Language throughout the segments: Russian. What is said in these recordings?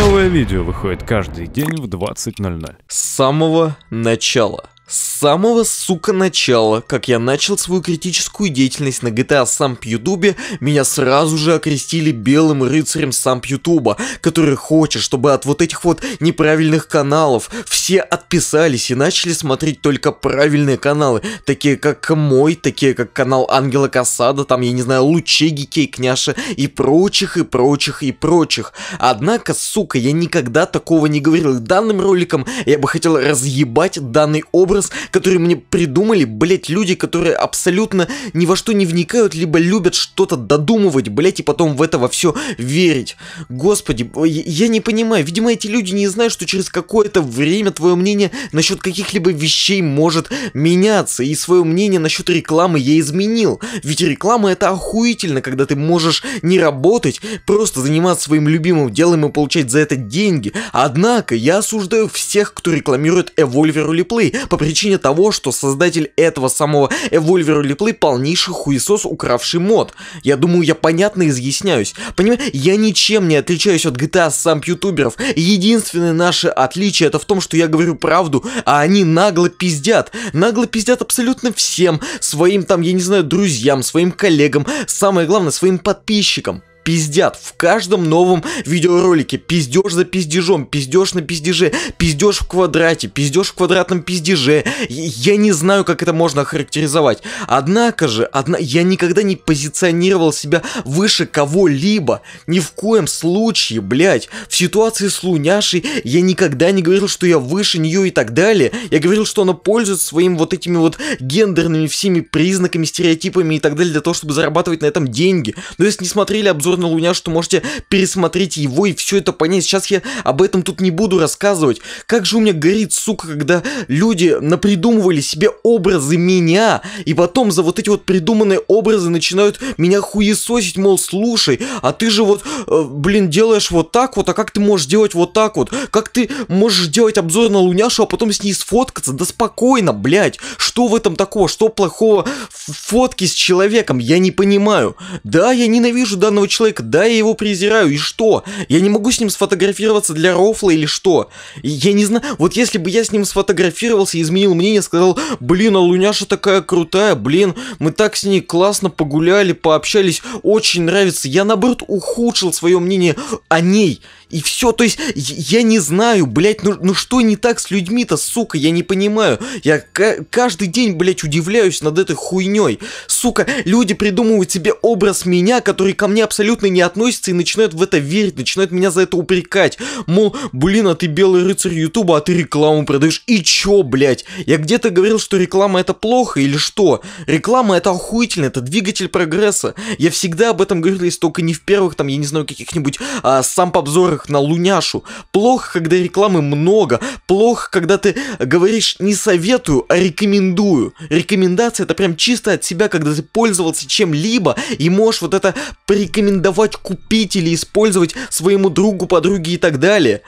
Новое видео выходит каждый день в 20.00. С самого начала. С самого, сука, начала, как я начал свою критическую деятельность на GTA Самп Ютубе, меня сразу же окрестили белым рыцарем Самп Ютуба, который хочет, чтобы от вот этих вот неправильных каналов все отписались и начали смотреть только правильные каналы, такие как мой, такие как канал Ангела Касада, там, я не знаю, Лучеги, Кей Княша и прочих, и прочих, и прочих. Однако, сука, я никогда такого не говорил, данным роликом я бы хотел разъебать данный образ образ, который мне придумали, блять, люди, которые абсолютно ни во что не вникают, либо любят что-то додумывать, блять, и потом в это во все верить. Господи, я не понимаю, видимо, эти люди не знают, что через какое-то время твое мнение насчет каких-либо вещей может меняться, и свое мнение насчет рекламы я изменил. Ведь реклама это охуительно, когда ты можешь не работать, просто заниматься своим любимым делом и получать за это деньги. Однако, я осуждаю всех, кто рекламирует Evolver Replay по причине того, что создатель этого самого Evolver Replay полнейший хуесос, укравший мод. Я думаю, я понятно изъясняюсь. Понимаешь, я ничем не отличаюсь от GTA сам ютуберов. Единственное наше отличие это в том, что я говорю правду, а они нагло пиздят. Нагло пиздят абсолютно всем, своим там, я не знаю, друзьям, своим коллегам, самое главное, своим подписчикам пиздят в каждом новом видеоролике. пиздешь за пиздежом, пиздешь на пиздеже, пиздешь в квадрате, пиздешь в квадратном пиздеже. Я не знаю, как это можно охарактеризовать. Однако же, одна... я никогда не позиционировал себя выше кого-либо. Ни в коем случае, блядь. В ситуации с Луняшей я никогда не говорил, что я выше нее и так далее. Я говорил, что она пользуется своим вот этими вот гендерными всеми признаками, стереотипами и так далее для того, чтобы зарабатывать на этом деньги. Но если не смотрели обзор Черного Луня, что можете пересмотреть его и все это понять. Сейчас я об этом тут не буду рассказывать. Как же у меня горит, сука, когда люди напридумывали себе образы меня, и потом за вот эти вот придуманные образы начинают меня хуесосить, мол, слушай, а ты же вот, э, блин, делаешь вот так вот, а как ты можешь делать вот так вот? Как ты можешь делать обзор на Луняшу, а потом с ней сфоткаться? Да спокойно, блядь, что в этом такого, что плохого в фотке с человеком? Я не понимаю. Да, я ненавижу данного человека, человек, да, я его презираю, и что? Я не могу с ним сфотографироваться для рофла или что? Я не знаю, вот если бы я с ним сфотографировался и изменил мнение, сказал, блин, а Луняша такая крутая, блин, мы так с ней классно погуляли, пообщались, очень нравится, я наоборот ухудшил свое мнение о ней. И все, то есть, я не знаю, блядь, ну, ну что не так с людьми-то, сука, я не понимаю. Я каждый день, блядь, удивляюсь над этой хуйней. Сука, люди придумывают себе образ меня, который ко мне абсолютно не относится и начинают в это верить, начинают меня за это упрекать. Мол, блин, а ты белый рыцарь Ютуба, а ты рекламу продаешь. И чё, блядь? Я где-то говорил, что реклама это плохо или что? Реклама это охуительно, это двигатель прогресса. Я всегда об этом говорил, если только не в первых, там, я не знаю, каких-нибудь а, самп-обзорах рекламах на луняшу. Плохо, когда рекламы много. Плохо, когда ты говоришь не советую, а рекомендую. Рекомендация это прям чисто от себя, когда ты пользовался чем-либо и можешь вот это порекомендовать купить или использовать своему другу, подруге и так далее.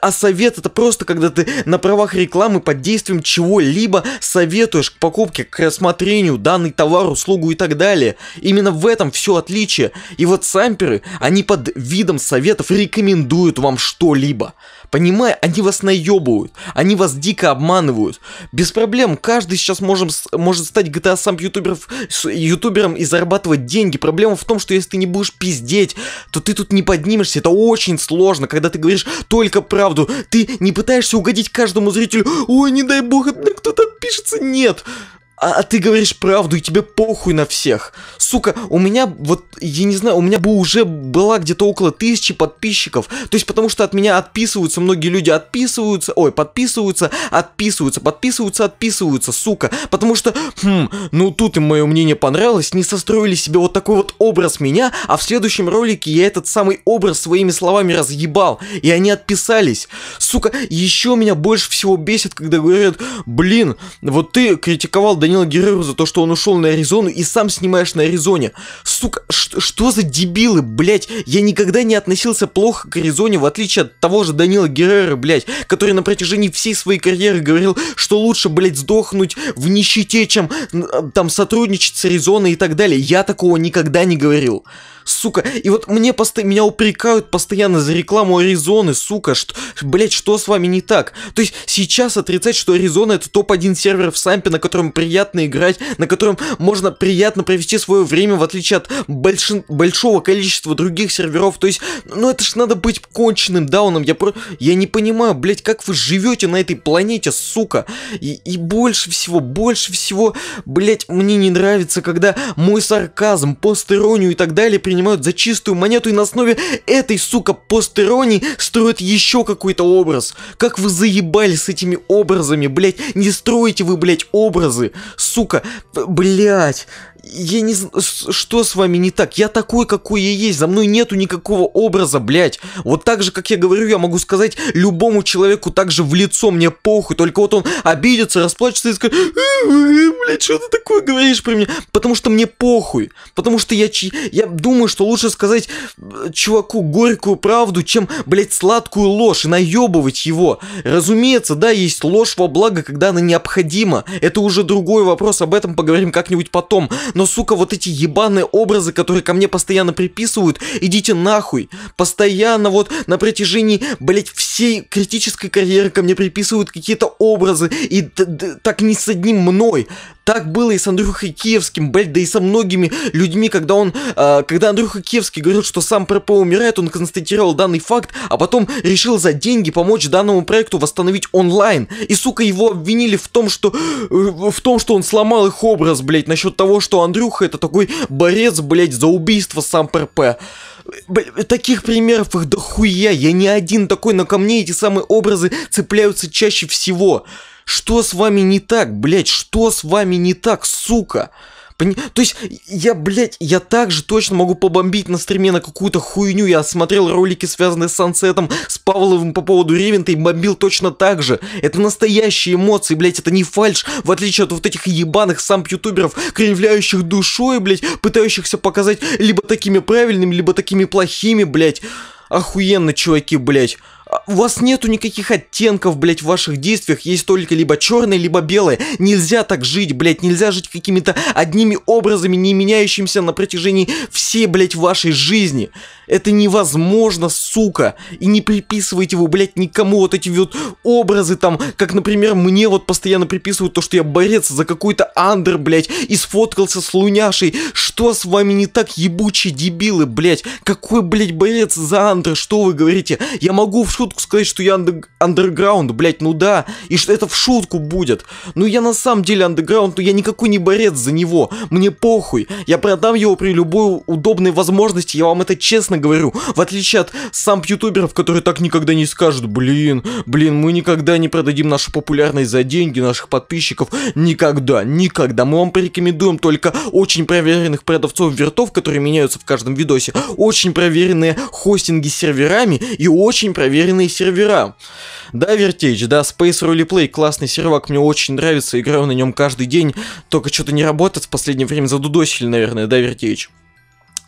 А совет это просто, когда ты на правах рекламы под действием чего-либо советуешь к покупке, к рассмотрению данный товар, услугу и так далее. Именно в этом все отличие. И вот самперы, они под видом советов рекомендуют вам что-либо. Понимая, они вас наебывают, они вас дико обманывают. Без проблем, каждый сейчас можем, может стать GTA а сам ютуберов, ютубером и зарабатывать деньги. Проблема в том, что если ты не будешь пиздеть, то ты тут не поднимешься. Это очень сложно, когда ты говоришь только правду. Ты не пытаешься угодить каждому зрителю. Ой, не дай бог, это кто-то пишется. Нет а, а ты говоришь правду, и тебе похуй на всех. Сука, у меня, вот, я не знаю, у меня бы уже была где-то около тысячи подписчиков. То есть, потому что от меня отписываются, многие люди отписываются, ой, подписываются, отписываются, подписываются, отписываются, сука. Потому что, хм, ну тут им мое мнение понравилось, не состроили себе вот такой вот образ меня, а в следующем ролике я этот самый образ своими словами разъебал, и они отписались. Сука, еще меня больше всего бесит, когда говорят, блин, вот ты критиковал Дани Данила Герреру за то, что он ушел на Аризону и сам снимаешь на Аризоне. Сука, что за дебилы, блядь? Я никогда не относился плохо к Аризоне, в отличие от того же Данила Геррера, блядь, который на протяжении всей своей карьеры говорил, что лучше, блядь, сдохнуть в нищете, чем там сотрудничать с Аризоной и так далее. Я такого никогда не говорил сука. И вот мне пост... меня упрекают постоянно за рекламу Аризоны, сука, что, блять, что с вами не так? То есть сейчас отрицать, что Аризона это топ-1 сервер в Сампе, на котором приятно играть, на котором можно приятно провести свое время, в отличие от большин... большого количества других серверов. То есть, ну это ж надо быть конченным дауном. Я, про... я не понимаю, блять, как вы живете на этой планете, сука. И, и больше всего, больше всего, блять, мне не нравится, когда мой сарказм, пост иронию и так далее при принимают за чистую монету и на основе этой, сука, постеронии строят еще какой-то образ. Как вы заебали с этими образами, блять, не строите вы, блять, образы, сука, э, блять. Я не знаю, что с вами не так? Я такой, какой я есть, за мной нету никакого образа, блядь. Вот так же, как я говорю, я могу сказать любому человеку так же в лицо, мне похуй, только вот он обидится, расплачется и скажет, блядь, что ты такое говоришь про меня? Потому что мне похуй, потому что я, я думаю, что лучше сказать э, чуваку горькую правду, чем, блядь, сладкую ложь и наебывать его. Разумеется, да, есть ложь во благо, когда она необходима. Это уже другой вопрос, об этом поговорим как-нибудь потом но, сука, вот эти ебаные образы, которые ко мне постоянно приписывают, идите нахуй. Постоянно вот на протяжении, блять, всей критической карьеры ко мне приписывают какие-то образы, и так не с одним мной. Так было и с Андрюхой Киевским, блядь, да и со многими людьми, когда он, э, когда Андрюха Киевский говорил, что сам ПРП умирает, он констатировал данный факт, а потом решил за деньги помочь данному проекту восстановить онлайн. И, сука, его обвинили в том, что, э, в том, что он сломал их образ, блядь, насчет того, что Андрюха это такой борец, блядь, за убийство сам ПРП. таких примеров их дохуя, я не один такой, но ко мне эти самые образы цепляются чаще всего. Что с вами не так, блядь? Что с вами не так, сука? Пони... То есть, я, блядь, я также точно могу побомбить на стриме на какую-то хуйню. Я смотрел ролики, связанные с Сансетом, с Павловым по поводу Ревента и бомбил точно так же. Это настоящие эмоции, блядь, это не фальш, в отличие от вот этих ебаных самп-ютуберов, кривляющих душой, блядь, пытающихся показать либо такими правильными, либо такими плохими, блядь. Охуенно, чуваки, блядь. А, у вас нету никаких оттенков, блядь, в ваших действиях. Есть только либо черное, либо белое. Нельзя так жить, блядь. Нельзя жить какими-то одними образами, не меняющимися на протяжении всей, блядь, вашей жизни. Это невозможно, сука. И не приписывайте вы, блядь, никому вот эти вот образы там, как, например, мне вот постоянно приписывают то, что я борец за какой-то андер, блядь, и сфоткался с луняшей. Что с вами не так, ебучие дебилы, блядь? Какой, блядь, борец за андер? Что вы говорите? Я могу в шутку сказать, что я андерграунд, блять, ну да, и что это в шутку будет. но ну, я на самом деле андерграунд, но я никакой не борец за него, мне похуй, я продам его при любой удобной возможности, я вам это честно говорю, в отличие от самп ютуберов, которые так никогда не скажут, блин, блин, мы никогда не продадим нашу популярность за деньги наших подписчиков, никогда, никогда, мы вам порекомендуем только очень проверенных продавцов вертов, которые меняются в каждом видосе, очень проверенные хостинги с серверами и очень проверенные проверенные сервера. Да, Вертеч, да, Space Play классный сервак, мне очень нравится, играю на нем каждый день, только что-то не работает в последнее время, задудосили, наверное, да, Вертеч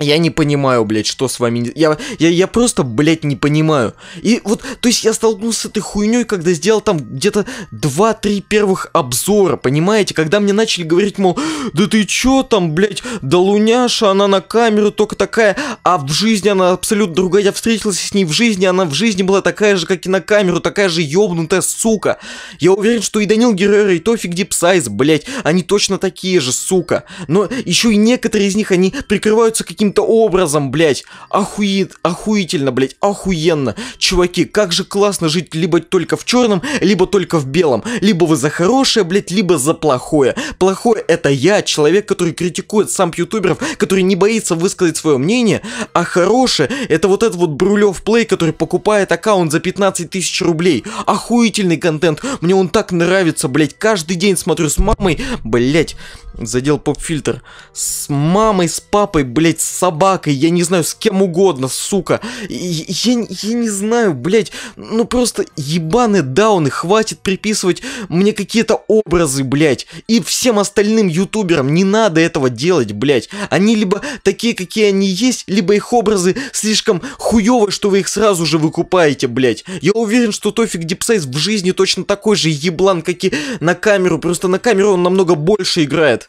я не понимаю, блядь, что с вами... Я, я, я просто, блядь, не понимаю. И вот, то есть я столкнулся с этой хуйней, когда сделал там где-то 2-3 первых обзора, понимаете? Когда мне начали говорить, мол, да ты чё там, блядь, да луняша, она на камеру только такая, а в жизни она абсолютно другая. Я встретился с ней в жизни, она в жизни была такая же, как и на камеру, такая же ёбнутая сука. Я уверен, что и Данил Геррера, и Тофик Дипсайз, блядь, они точно такие же, сука. Но еще и некоторые из них, они прикрываются какими каким-то образом, блядь. Охуит, охуительно, блядь, охуенно. Чуваки, как же классно жить либо только в черном, либо только в белом. Либо вы за хорошее, блядь, либо за плохое. Плохое это я, человек, который критикует сам ютуберов, который не боится высказать свое мнение. А хорошее это вот этот вот Брулев Плей, который покупает аккаунт за 15 тысяч рублей. Охуительный контент. Мне он так нравится, блядь. Каждый день смотрю с мамой. Блядь, задел поп-фильтр. С мамой, с папой, блять с собакой, я не знаю, с кем угодно, сука. Я, я, не знаю, блядь, ну просто ебаные дауны, хватит приписывать мне какие-то образы, блядь. И всем остальным ютуберам не надо этого делать, блядь. Они либо такие, какие они есть, либо их образы слишком хуёвые, что вы их сразу же выкупаете, блядь. Я уверен, что Тофик Дипсайз в жизни точно такой же еблан, как и на камеру, просто на камеру он намного больше играет.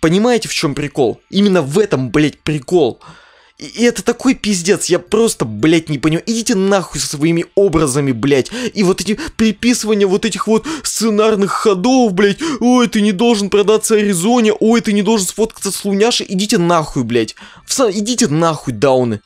Понимаете, в чем прикол? Именно в этом, блядь, прикол. И это такой пиздец, я просто, блядь, не понимаю. Идите нахуй со своими образами, блядь. И вот эти приписывания вот этих вот сценарных ходов, блядь. Ой, ты не должен продаться Аризоне. Ой, ты не должен сфоткаться с Луняшей. Идите нахуй, блядь. Идите нахуй, дауны.